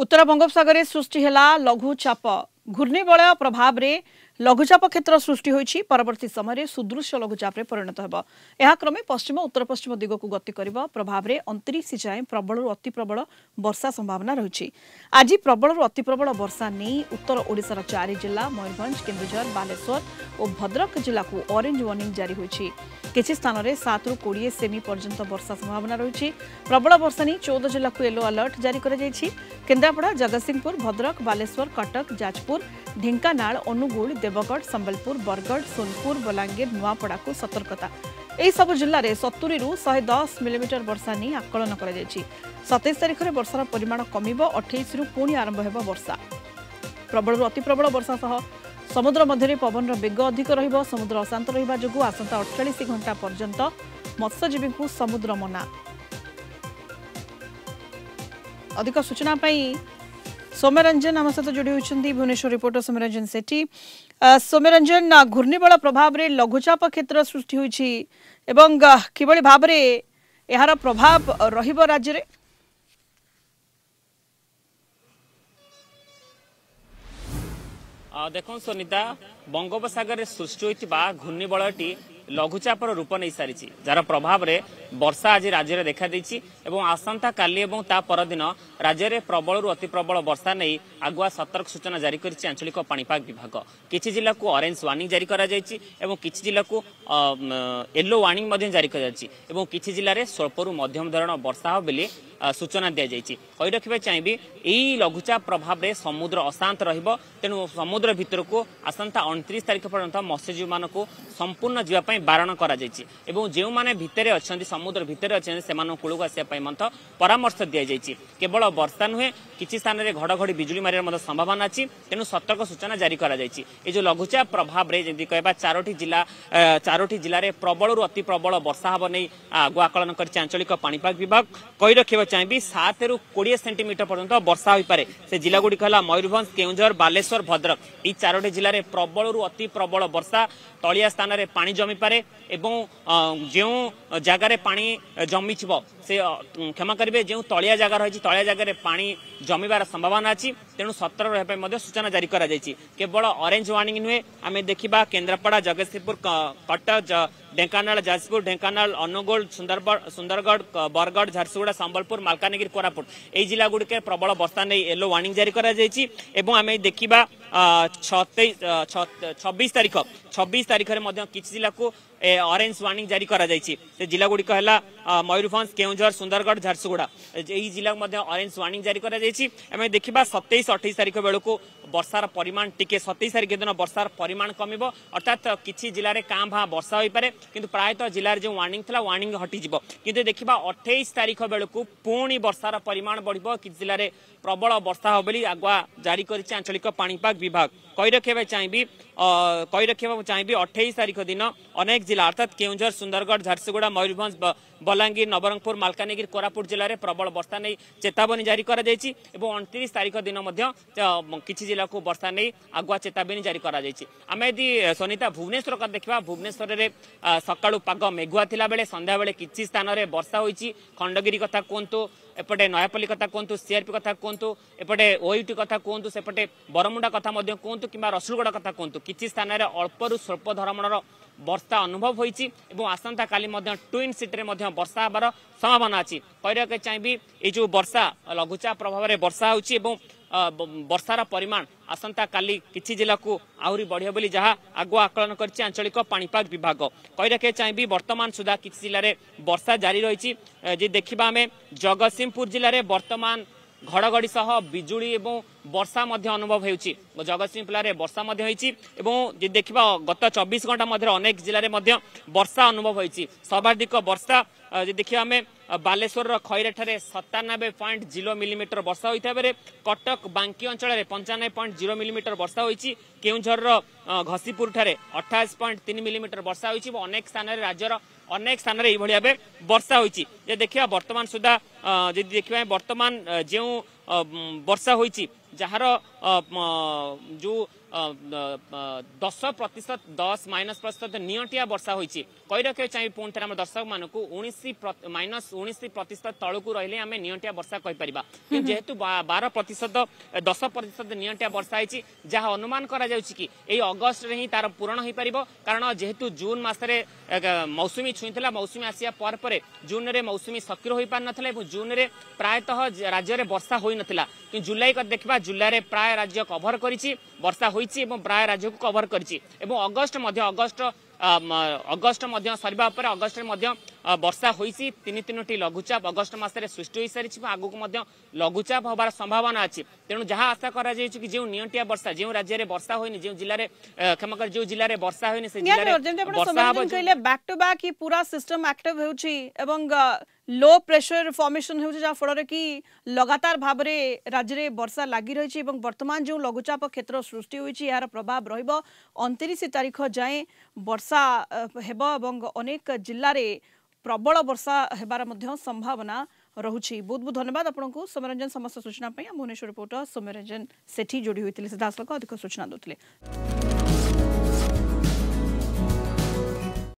उत्तर बंगोपसगर सृष्टि लघुचाप घूर्णवलय प्रभाव में লঘুচাপ ক্ষেত্র সৃষ্টি হয়েছে পরবর্তী সময় সুদৃশ্য লঘুচাপে পরিণত হব এক্রমে পশ্চিম উত্তর পশ্চিম দিগক গতি করব প্রভাবে অন্তরিশ যায় প্রবল অতি প্রবল বর্ষা সম্ভাবনা রয়েছে আজ প্রবল অতি প্রবল বর্ষা নেই উত্তর ওড়শার চারি জেলা ময়ূরভঞ্জ কেন্দুঝর বালেশ্বর ও ভদ্রক জেলা অরেঞ্জ ওয়ার্নিং জারি হয়েছে কিছু স্থানের সাত রু কোড়ি সেমি পর্যন্ত বর্ষা সম্ভাবনা রয়েছে প্রবল বর্ষা নিয়ে চৌদ জেলা ইয়েলো আলর্ট জারি করা যাই কেন্দ্রাপড়া জগৎসিংপুর ভদ্রক বালেশ্বর কটক যাজপুর ঢেঙ্কানাল অনুগুল ଦେବଗଡ଼ ସମ୍ବଲପୁର ବରଗଡ଼ ସୋନପୁର ବଲାଙ୍ଗୀର ନୂଆପଡ଼ାକୁ ସତର୍କତା ଏହିସବୁ ଜିଲ୍ଲାରେ ସତୁରିରୁ ଶହେ ଦଶ ମିଲିମିଟର ବର୍ଷା ନେଇ ଆକଳନ କରାଯାଇଛି ସତେଇଶ ତାରିଖରେ ବର୍ଷାର ପରିମାଣ କମିବ ଅଠେଇଶରୁ ପୁଣି ଆରମ୍ଭ ହେବ ବର୍ଷା ପ୍ରବଳରୁ ଅତିପ୍ରବଳ ବର୍ଷା ସହ ସମୁଦ୍ର ମଧ୍ୟରେ ପବନର ବେଗ ଅଧିକ ରହିବ ସମୁଦ୍ର ଅଶାନ୍ତ ରହିବା ଯୋଗୁଁ ଆସନ୍ତା ଅଠଚାଳିଶ ଘଣ୍ଟା ପର୍ଯ୍ୟନ୍ତ ମତ୍ସ୍ୟଜୀବୀଙ୍କୁ ସମୁଦ୍ର ମନା ଅଧିକ ସୂଚନା ପାଇଁ ସୌମ୍ୟରଞ୍ଜନ ଆମ ସହିତ ଯୋଡ଼ି ହୋଇଛନ୍ତି ଭୁବନେଶ୍ୱର ରିପୋର୍ଟର ସୌମ୍ୟରଞ୍ଜନ ସେଠି ସୌମ୍ୟରଞ୍ଜନ ଘୂର୍ଣ୍ଣିବଳ ପ୍ରଭାବରେ ଲଘୁଚାପ କ୍ଷେତ୍ର ସୃଷ୍ଟି ହୋଇଛି ଏବଂ କିଭଳି ଭାବରେ ଏହାର ପ୍ରଭାବ ରହିବ ରାଜ୍ୟରେ ଦେଖନ୍ତୁ ସୁନିତା বঙ্গোপসাগরে সৃষ্টি হয়েছে ঘূর্ণিবলয়টি লঘুচাপর রূপ নিয়ে সারিছে যার প্রভাবে বর্ষা আজ রাজ্যের দেখা দিয়েছি এবং আসন্তা কালি এবং তা পরদিন রাজ্যের প্রবল অতি প্রবল বর্ষা নেই আগুয়া সতর্ক সূচনা জারি করেছে আঞ্চলিক পাপাগ বিভাগ কিছু জেলা অরেঞ্জ ওয়ার্নিং জারি করা যাইছি এবং কিছু জেলা ইয়েলো ওয়ার্নিং জারি করা যাচ্ছে এবং কিছু জেলার স্বল্পর মধ্যম ধরনের বর্ষা হবে বলে সূচনা দিয়েছে কই রাখবে চাইবি এই লঘুচাপ প্রভাবে সমুদ্র অশান্ত রহব তেমন সমুদ্র ভিতরক আসন্তা অনত্রিশ তারিখ পর্যন্ত মৎস্যজীবী মানুষ সম্পূর্ণ যাওয়া বারণ করা যাই এবং যে ভিতরে অনেক সমুদ্র ভিতরে অনেক সে কূলক আসা মধ্যে পরামর্শ যাই কেবল বর্ষা নুহে কিছু স্থানের ঘড়ঘড়ি বিজুড়ি মারিবার সম্ভাবনা আছে তেমন সতর্ক সূচনা জারি করা যাই এই যে লঘুচাপ প্রভাবে যদি কহবা চারোটি জেলা চারোটি জেলার প্রবলর অতি প্রবল বর্ষা হব নেই আগুয়া আকলন করেছে আঞ্চলিক পাপাগ বিভাগ কই রাখা চাইবি সাত রু কোড়িয়ে সেটিমিটর পর্যন্ত বর্ষা হয়ে পড়ে সে জেলাগুড়ি হল ময়ূরভঞ্জ কেউঝর বালেশ্বর ভদ্রক এই চারোটি জেলার প্রবল ପ୍ରବଳରୁ ଅତି ପ୍ରବଳ ବର୍ଷା ତଳିଆ ସ୍ଥାନରେ ପାଣି ଜମିପାରେ ଏବଂ ଯେଉଁ ଜାଗାରେ ପାଣି ଜମିଯିବ ସେ କ୍ଷମା କରିବେ ଯେଉଁ ତଳିଆ ଜାଗା ରହିଛି ତଳିଆ ଜାଗାରେ ପାଣି ଜମିବାର ସମ୍ଭାବନା ଅଛି ତେଣୁ ସତର୍କ ରହିବା ପାଇଁ ମଧ୍ୟ ସୂଚନା ଜାରି କରାଯାଇଛି କେବଳ ଅରେଞ୍ଜ ୱାର୍ଣ୍ଣିଂ ନୁହେଁ ଆମେ ଦେଖିବା କେନ୍ଦ୍ରାପଡ଼ା ଜଗତସିଂହପୁର କଟକ ଢେଙ୍କାନାଳ ଯାଜପୁର ଢେଙ୍କାନାଳ ଅନୁଗୁଳ ସୁନ୍ଦରଗଡ଼ ସୁନ୍ଦରଗଡ଼ ବରଗଡ଼ ଝାରସୁଗୁଡ଼ା ସମ୍ବଲପୁର ମାଲକାନଗିରି କୋରାପୁଟ ଏହି ଜିଲ୍ଲାଗୁଡ଼ିକରେ ପ୍ରବଳ ବର୍ଷା ନେଇ ୟେଲୋ ୱାର୍ଣ୍ଣିଂ ଜାରି କରାଯାଇଛି ଏବଂ ଆମେ ଦେଖିବା ଛବିଶ ତାରିଖ ଛବିଶ ତାରିଖରେ ମଧ୍ୟ କିଛି ଜିଲ୍ଲାକୁ ଅରେଞ୍ଜ ୱାର୍ଣ୍ଣିଂ ଜାରି କରାଯାଇଛି ସେ ଜିଲ୍ଲାଗୁଡ଼ିକ ହେଲା ମୟୂରଭଞ୍ଜ କେଉଁଝର ସୁନ୍ଦରଗଡ଼ ଝାରସୁଗୁଡ଼ା ଏହି ଜିଲ୍ଲାକୁ ମଧ୍ୟ ଅରେଞ୍ଜ ୱାର୍ଣ୍ଣିଂ ଜାରି କରାଯାଇଛି ଆମେ ଦେଖିବା ସତେଇଶ ଅଠେଇଶ ତାରିଖ ବେଳକୁ বর্ষার পরিমাণ টিকে সতেইশ তারিখ দিন বর্ষার পরিমাণ কমিব অর্থাৎ কিছু জেলার কাঁ ভাঁ বর্ষা হয়েপরে কিন্তু প্রায়তঃ জেলার যে ওয়ার্নিং লা ওয়ার্নিং হটিযোগ কিন্তু দেখা অঠেইশ তারিখ বেড়ে পুঁ বর্ষার পরিমাণ বড় কিছু জেলার প্রবল বর্ষা হব বলে আগুয়া জারি করেছে আঞ্চলিক পাপাগ বিভাগ কই রক্ষা চাইবি কই রক্ষা চাইবি অঠেইশ তারিখ দিন অনেক জেলা অর্থাৎ কেউঝর সুন্দরগড় ঝারসুগুড়া ময়ূরভঞ্জ বলাঙ্গীর নবরঙ্গপুর মালকানগিরি কোরাপুট জেলার প্রবল বর্ষা নিয়ে চেতাবনী জারি করা যাইছি এবং অণতিরিশ তারিখ দিন কিছু জেলাকে বর্ষা নিয়ে আগুয়া চেতাবনী জারি করা যাইছি আমি যদি সোনিতা ভুবনেশ্বর কথা দেখা ভুবনেশ্বরের সকাল পাগ মেঘুয়া লা বেড়ে সন্ধ্যাবেলে কিছু স্থানের বর্ষা হয়েছে খণ্ডগিরি কথা কুহতু এপটে নয়াপল্লী কথা কুহতু সিআরপি কথা কুহতু এপটে ওইটি কথা কুহতু সেপটে বরমুন্ডা কথা মধ্যে কুহতু কিংবা রসুলগড় কথা কুহতু কিছু স্থানের অল্পরু স্বল্প ধরণর ବର୍ଷା ଅନୁଭବ ହୋଇଛି ଏବଂ ଆସନ୍ତାକାଲି ମଧ୍ୟ ଟ୍ୱିନ୍ ସିଟିରେ ମଧ୍ୟ ବର୍ଷା ହେବାର ସମ୍ଭାବନା ଅଛି କହିବାକୁ ଚାହିଁବି ଏଇ ଯେଉଁ ବର୍ଷା ଲଘୁଚାପ ପ୍ରଭାବରେ ବର୍ଷା ହେଉଛି ଏବଂ ବର୍ଷାର ପରିମାଣ ଆସନ୍ତାକାଲି କିଛି ଜିଲ୍ଲାକୁ ଆହୁରି ବଢ଼ିବ ବୋଲି ଯାହା ଆଗୁଆ ଆକଳନ କରିଛି ଆଞ୍ଚଳିକ ପାଣିପାଗ ବିଭାଗ କହି ରଖିବାକୁ ଚାହିଁବି ବର୍ତ୍ତମାନ ସୁଦ୍ଧା କିଛି ଜିଲ୍ଲାରେ ବର୍ଷା ଜାରି ରହିଛି ଯେ ଦେଖିବା ଆମେ ଜଗତସିଂହପୁର ଜିଲ୍ଲାରେ ବର୍ତ୍ତମାନ ଘଡ଼ଘଡ଼ି ସହ ବିଜୁଳି ଏବଂ ବର୍ଷା ମଧ୍ୟ ଅନୁଭବ ହେଉଛି ଜଗତସିଂହପୁରରେ ବର୍ଷା ମଧ୍ୟ ହୋଇଛି ଏବଂ ଯଦି ଦେଖିବା ଗତ ଚବିଶ ଘଣ୍ଟା ମଧ୍ୟରେ ଅନେକ ଜିଲ୍ଲାରେ ମଧ୍ୟ ବର୍ଷା ଅନୁଭବ ହୋଇଛି ସର୍ବାଧିକ ବର୍ଷା ଯଦି ଦେଖିବା ଆମେ ବାଲେଶ୍ୱରର ଖଇରାଠାରେ ସତାନବେ ପଏଣ୍ଟ ଜିରୋ ମିଲିମିଟର ବର୍ଷା ହୋଇଥିବା ବେଳେ କଟକ ବାଙ୍କୀ ଅଞ୍ଚଳରେ ପଞ୍ଚାନବେ ପଏଣ୍ଟ ଜିରୋ ମିଲିମିଟର ବର୍ଷା ହୋଇଛି କେଉଁଝରର ଘସିପୁରଠାରେ ଅଠାଅଶ ପଏଣ୍ଟ ତିନି ମିଲିମିଟର ବର୍ଷା ହୋଇଛି ଏବଂ ଅନେକ ସ୍ଥାନରେ ରାଜ୍ୟର ଅନେକ ସ୍ଥାନରେ ଏଇଭଳି ଭାବେ ବର୍ଷା ହୋଇଛି ଯେ ଦେଖିବା ବର୍ତ୍ତମାନ ସୁଦ୍ଧା ଯଦି ଦେଖିବା ବର୍ତ୍ତମାନ ଯେଉଁ ବର୍ଷା ହୋଇଛି ଯାହାର ଯେଉଁ ଦଶ ପ୍ରତିଶତ ଦଶ ମାଇନସ୍ ପ୍ରତିଶତ ନିଅଣ୍ଟିଆ ବର୍ଷା ହୋଇଛି କହି ରଖିବାକୁ ଚାହିଁବି ପୁଣି ଥରେ ଆମ ଦର୍ଶକମାନଙ୍କୁ ଉଣେଇଶ ମାଇନସ୍ ଉଣେଇଶ ପ୍ରତିଶତ ତଳକୁ ରହିଲେ ଆମେ ନିଅଣ୍ଟିଆ ବର୍ଷା କହିପାରିବା କିନ୍ତୁ ଯେହେତୁ ବାର ପ୍ରତିଶତ ଦଶ ପ୍ରତିଶତ ନିଅଣ୍ଟିଆ ବର୍ଷା ହେଇଛି ଯାହା ଅନୁମାନ କରାଯାଉଛି କି ଏଇ ଅଗଷ୍ଟରେ ହିଁ ତାର ପୂରଣ ହୋଇପାରିବ କାରଣ ଯେହେତୁ ଜୁନ୍ ମାସରେ ମୌସୁମୀ ଛୁଇଁଥିଲା ମୌସୁମୀ ଆସିବା ପରେ ପରେ ଜୁନ୍ରେ ମୌସୁମୀ ସକ୍ରିୟ ହୋଇପାରିନଥିଲା ଏବଂ ଜୁନ୍ରେ ପ୍ରାୟତଃ ରାଜ୍ୟରେ ବର୍ଷା ହୋଇନଥିଲା କିନ୍ତୁ ଜୁଲାଇ ଦେଖିବା ଜୁଲାଇରେ ପ୍ରାୟ ରାଜ୍ୟ କଭର କରିଛି ବର୍ଷା ହୋଇଛି ଏବଂ ପ୍ରାୟ ରାଜ୍ୟକୁ କଭର କରିଛି ଏବଂ ଅଗଷ୍ଟ ମଧ୍ୟ ଅଗଷ୍ଟ ଅଗଷ୍ଟ ମଧ୍ୟ ସରିବା ପରେ ଅଗଷ୍ଟରେ ମଧ୍ୟ বর্ষা হয়েছে তিন তিনটি লঘুচাপ অগস্ট মাসে সৃষ্টি হয়ে সারি আগুক লঘুচাপ হবার সম্ভাবনা আছে তেমন যা আশা করা যাচ্ছে কি যে নিটিয়া বর্ষা যে রাজ্যের বর্ষা হয়নি যে জেলার ক্ষমা করে যে জেলার বর্ষা হয়নি সেই ব্যাক টু ব্যাক পুরা সিস্টম অ্যাক্টিভ হেউছি এবং লো প্রেসর ফর্মেশন হচ্ছে যা ফলরে কি লগাতার ভাবে রাজ্যের বর্ষা লাগি রয়েছে এবং বর্তমান যে লঘুচাপ ক্ষেত্র সৃষ্টি হয়েছে এর প্রভাব রহব অনতিরিশ তারিখ যায় বর্ষা হব এবং অনেক জেলার ପ୍ରବଳ ବର୍ଷା ହେବାର ମଧ୍ୟ ସମ୍ଭାବନା ରହୁଛି ବହୁତ ବହୁତ ଧନ୍ୟବାଦ ଆପଣଙ୍କୁ ସୌମ୍ୟରଞ୍ଜନ ସମସ୍ତ ସୂଚନା ପାଇଁ ଆମ ଭୁବନେଶ୍ୱର ରିପୋର୍ଟର ସୌମ୍ୟରଞ୍ଜନ ସେଠି ଯୋଡ଼ି ହୋଇଥିଲେ ସିଧାସଳଖ ଅଧିକ ସୂଚନା ଦେଉଥିଲେ